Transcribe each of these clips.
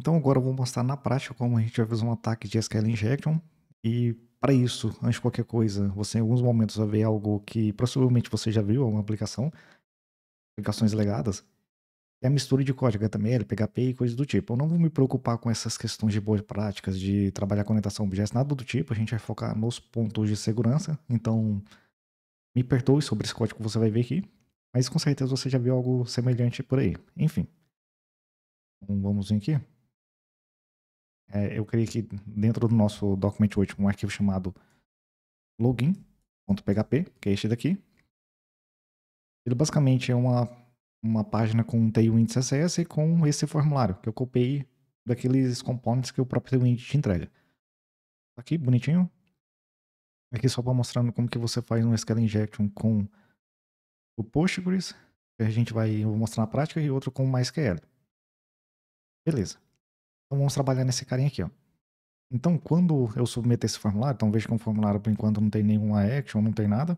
Então agora eu vou mostrar na prática como a gente vai fazer um ataque de SQL Injection e para isso, antes de qualquer coisa, você em alguns momentos vai ver algo que possivelmente você já viu, alguma aplicação, aplicações legadas, é a mistura de código HTML, PHP e coisas do tipo. Eu não vou me preocupar com essas questões de boas práticas, de trabalhar com orientação a objetos, nada do tipo, a gente vai focar nos pontos de segurança, então me perdoe sobre esse código que você vai ver aqui, mas com certeza você já viu algo semelhante por aí. Enfim, então, vamos vir aqui. É, eu criei aqui dentro do nosso document 8 um arquivo chamado login.php, que é este daqui. Ele basicamente é uma, uma página com um tailwind CSS e com esse formulário que eu copiei daqueles componentes que o próprio tailwind te entrega. Tá aqui, bonitinho. Aqui só para mostrando como que você faz um SQL injection com o Postgres, que a gente vai mostrar na prática, e outro com o MySQL. Beleza. Então vamos trabalhar nesse carinha aqui, ó. Então quando eu submeter esse formulário, então veja que é um formulário por enquanto não tem nenhuma action, não tem nada.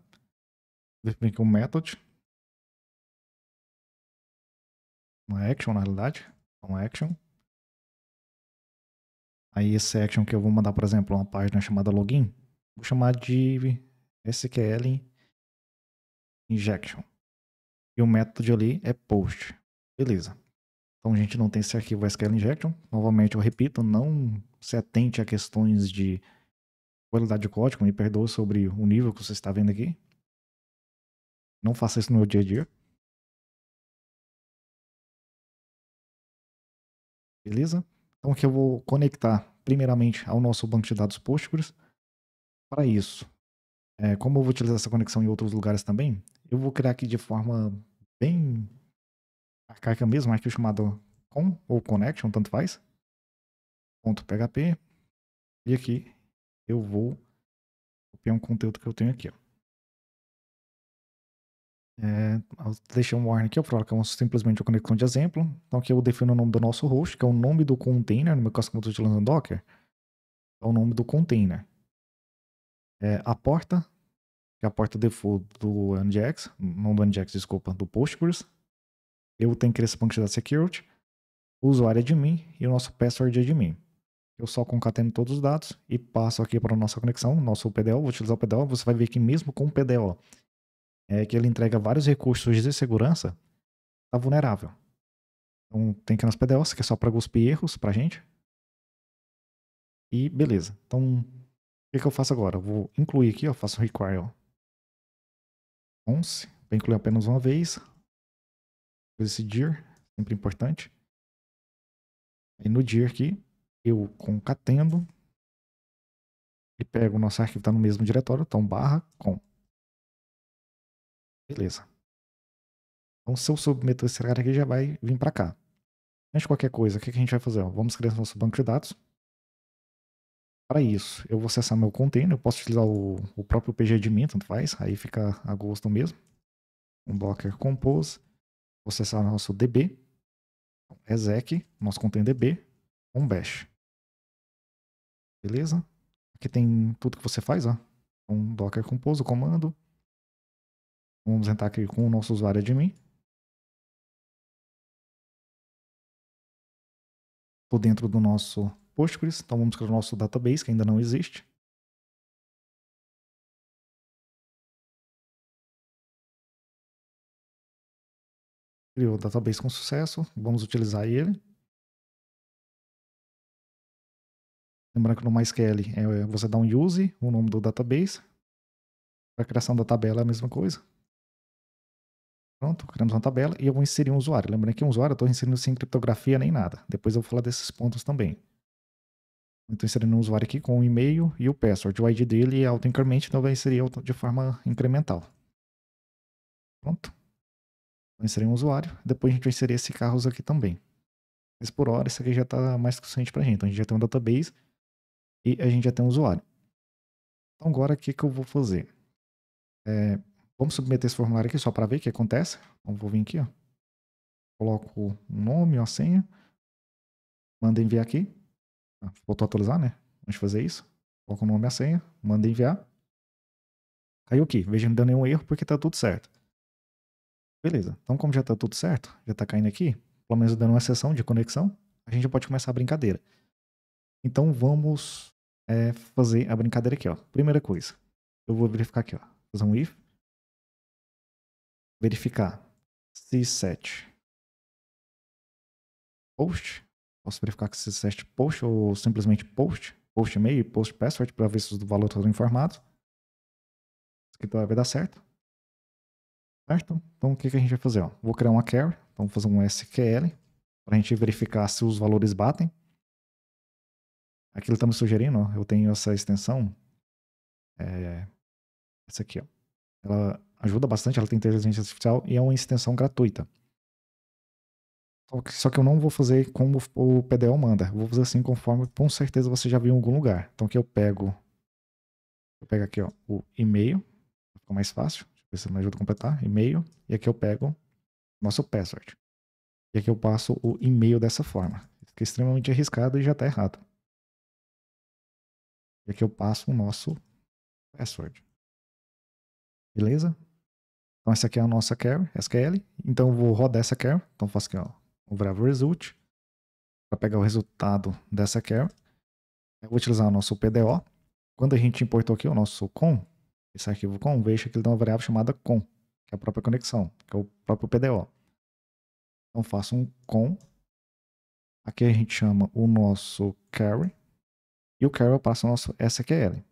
Verifique o é um method. Uma action na realidade, é uma action. Aí esse action que eu vou mandar, por exemplo, uma página chamada login, vou chamar de SQL injection. E o método ali é post. Beleza. Então a gente não tem esse arquivo SQL Injection. Novamente eu repito, não se atente a questões de qualidade de código, me perdoa sobre o nível que você está vendo aqui. Não faça isso no meu dia a dia. Beleza? Então aqui eu vou conectar primeiramente ao nosso banco de dados Postgres. Para isso, é, como eu vou utilizar essa conexão em outros lugares também, eu vou criar aqui de forma bem arcaica é mesmo, arquivo chamado com ou connection, tanto faz. Ponto .php. E aqui eu vou copiar um conteúdo que eu tenho aqui. Ó. É, deixei um warning aqui, eu falo que é simplesmente uma conexão de exemplo. Então aqui eu defino o nome do nosso host, que é o nome do container, no meu caso como eu estou utilizando Docker, é o nome do container. É, a porta, que é a porta default do NGX, não do NGX, desculpa, do Postgres eu tenho que criar esse banco da security, o usuário admin é e o nosso password admin. É eu só concateno todos os dados e passo aqui para a nossa conexão, nosso PDO, vou utilizar o PDO, você vai ver que mesmo com o PDO, é que ele entrega vários recursos de segurança, está vulnerável. Então tem que ir nas PDOs, que é só para cuspir erros para gente. E beleza. Então o que, que eu faço agora? Eu vou incluir aqui, ó, faço require 11, vou incluir apenas uma vez, depois esse dir, sempre importante. E no dir aqui, eu concatendo e pego o nosso arquivo está no mesmo diretório, então barra com. Beleza. Então se eu submeto esse cara aqui já vai vir para cá. Antes de qualquer coisa, o que, que a gente vai fazer? vamos criar nosso banco de dados. Para isso, eu vou acessar meu container, eu posso utilizar o, o próprio PGAdmin, tanto faz, aí fica a gosto mesmo. Um Docker Compose acessar nosso DB, é exec, nosso contém DB, com bash. Beleza? Aqui tem tudo que você faz, ó. Um docker compose, o comando. Vamos entrar aqui com o nosso usuário admin. Estou dentro do nosso Postgres, então vamos criar o nosso database, que ainda não existe. Criou o database com sucesso, vamos utilizar ele. Lembrando que no MySQL é, é você dá um use, o nome do database. Para a criação da tabela é a mesma coisa. Pronto, criamos uma tabela e eu vou inserir um usuário. Lembrando que um usuário eu estou inserindo sem criptografia nem nada. Depois eu vou falar desses pontos também. Então inserindo um usuário aqui com o um e-mail e o password. O ID dele é auto-increment, então vai inserir de forma incremental. Pronto. Vou inserir um usuário. Depois a gente vai inserir esse carros aqui também. Mas por hora, isso aqui já está mais que suficiente para a gente. Então a gente já tem um database e a gente já tem um usuário. Então agora o que, que eu vou fazer? É, vamos submeter esse formulário aqui só para ver o que acontece. Então vou vir aqui, ó. coloco o nome, a senha, manda enviar aqui. voltou ah, faltou atualizar, né? Antes de fazer isso, coloco o nome e a senha, manda enviar. Caiu aqui, veja, não deu nenhum erro porque está tudo certo. Beleza. Então, como já está tudo certo, já está caindo aqui, pelo menos dando uma sessão de conexão, a gente já pode começar a brincadeira. Então, vamos é, fazer a brincadeira aqui, ó. Primeira coisa, eu vou verificar aqui, ó. Fazer um if. Verificar se set post. Posso verificar que se set post ou simplesmente post. Post e-mail, post password para ver se os valores estão informados. Isso aqui vai dar certo. Certo? Então, o que, que a gente vai fazer? Ó? Vou criar uma carry, então vou fazer um SQL, para a gente verificar se os valores batem. Aqui ele está me sugerindo, ó, eu tenho essa extensão, é, essa aqui, ó. ela ajuda bastante, ela tem inteligência artificial e é uma extensão gratuita. Só que, eu não vou fazer como o PDL manda, eu vou fazer assim conforme com certeza você já viu em algum lugar. Então aqui eu pego, eu pego aqui ó, o e-mail, fica mais fácil você me ajuda a completar, e-mail. E aqui eu pego nosso password. E aqui eu passo o e-mail dessa forma. que é extremamente arriscado e já está errado. E aqui eu passo o nosso password. Beleza? Então essa aqui é a nossa care, SQL. Então eu vou rodar essa care. Então faço aqui, ó, o bravo result para pegar o resultado dessa care. Eu vou utilizar o nosso PDO. Quando a gente importou aqui o nosso com, esse arquivo com veja que ele tem uma variável chamada com, que é a própria conexão, que é o próprio PDO. Então faço um com. Aqui a gente chama o nosso carry. E o carry eu passo o nosso SQL.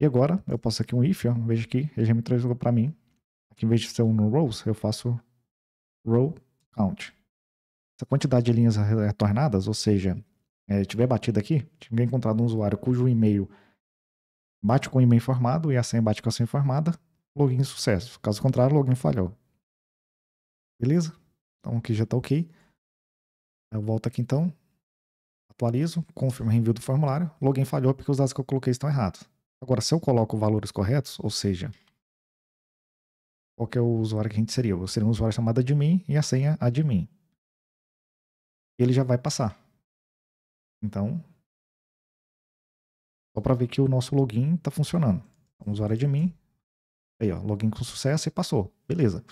E agora eu passo aqui um if, ó, veja aqui, ele já me traduziu para mim. Aqui em vez de ser um rows, eu faço row count. Essa quantidade de linhas retornadas, ou seja, é, tiver batido aqui, tiver encontrado um usuário cujo e-mail Bate com o e-mail informado e a senha bate com a senha informada. Login sucesso. Caso contrário, login falhou. Beleza? Então aqui já está ok. Eu volto aqui então. Atualizo, confirmo o envio do formulário. Login falhou porque os dados que eu coloquei estão errados. Agora, se eu coloco valores corretos, ou seja, qual que é o usuário que a gente seria? Eu seria um usuário chamado admin e a senha admin. Ele já vai passar. Então, só para ver que o nosso login está funcionando. Então, de admin. Aí, ó, login com sucesso e passou. Beleza.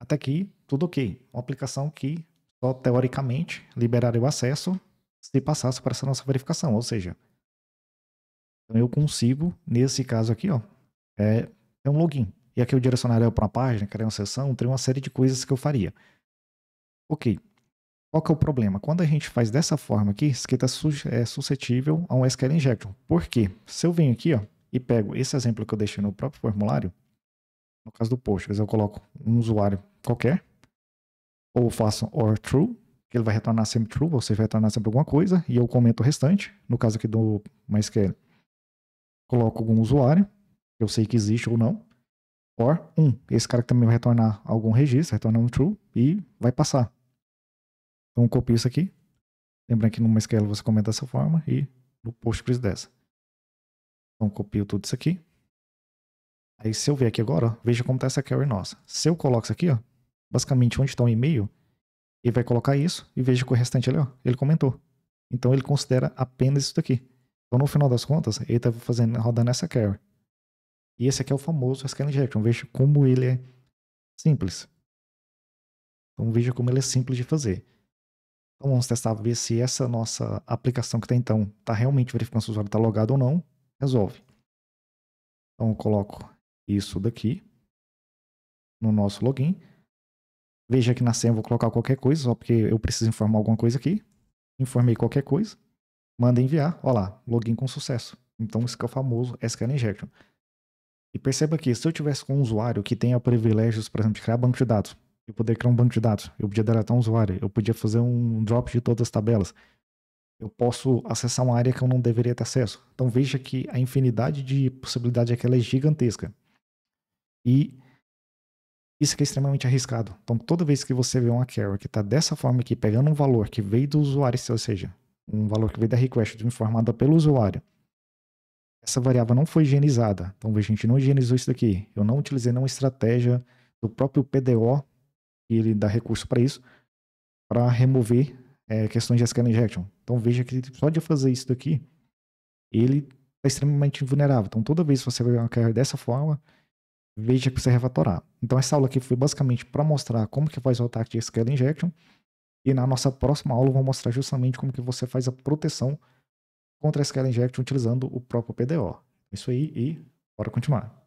Até aqui, tudo ok. Uma aplicação que só teoricamente liberaria o acesso se passasse para essa nossa verificação. Ou seja, então eu consigo, nesse caso aqui, ó, é, é um login. E aqui eu direcionaria para uma página, criar uma sessão, teria uma série de coisas que eu faria. Ok, qual é o problema? Quando a gente faz dessa forma aqui, esquenta tá é suscetível a um SQL injection. Por quê? Se eu venho aqui ó, e pego esse exemplo que eu deixei no próprio formulário, no caso do post, eu coloco um usuário qualquer, ou faço or true, que ele vai retornar sempre true, ou seja, vai retornar sempre alguma coisa, e eu comento o restante, no caso aqui do MySQL, coloco algum usuário, que eu sei que existe ou não, or 1. Um. Esse cara que também vai retornar algum registro, retornar um true, e vai passar. Então copio isso aqui. Lembrando que no MySQL você comenta dessa forma e no Postgres dessa. Então copio tudo isso aqui. Aí se eu ver aqui agora, ó, veja como está essa carry nossa. Se eu coloco isso aqui, ó, basicamente onde está o e-mail, ele vai colocar isso e veja que o restante ali, ó, ele comentou. Então ele considera apenas isso daqui. Então no final das contas, ele está fazendo, rodando essa carry. E esse aqui é o famoso SQL injection. Veja como ele é simples. Então veja como ele é simples de fazer. Então vamos testar ver se essa nossa aplicação que está então está realmente verificando se o usuário está logado ou não. Resolve. Então eu coloco isso daqui no nosso login. Veja que na senha eu vou colocar qualquer coisa, só porque eu preciso informar alguma coisa aqui. Informei qualquer coisa. Manda enviar. Olha lá, login com sucesso. Então isso que é o famoso SQL Injection. E perceba que se eu tivesse com um usuário que tenha privilégios, por exemplo, de criar banco de dados, eu poderia criar um banco de dados. Eu podia deletar um usuário. Eu podia fazer um drop de todas as tabelas. Eu posso acessar uma área que eu não deveria ter acesso. Então veja que a infinidade de possibilidades aqui é gigantesca. E isso é extremamente arriscado. Então toda vez que você vê uma carry que está dessa forma aqui, pegando um valor que veio do usuário, ou seja, um valor que veio da request informada pelo usuário, essa variável não foi higienizada. Então, a gente não higienizou isso daqui. Eu não utilizei nenhuma estratégia do próprio PDO e ele dá recurso para isso, para remover é, questões de SQL injection. Então veja que só de fazer isso daqui, ele está extremamente vulnerável. Então toda vez que você vai uma query dessa forma, veja que você é refatorar. Então essa aula aqui foi basicamente para mostrar como que faz o ataque de SQL injection e na nossa próxima aula eu vou mostrar justamente como que você faz a proteção contra SQL injection utilizando o próprio PDO. É isso aí e bora continuar.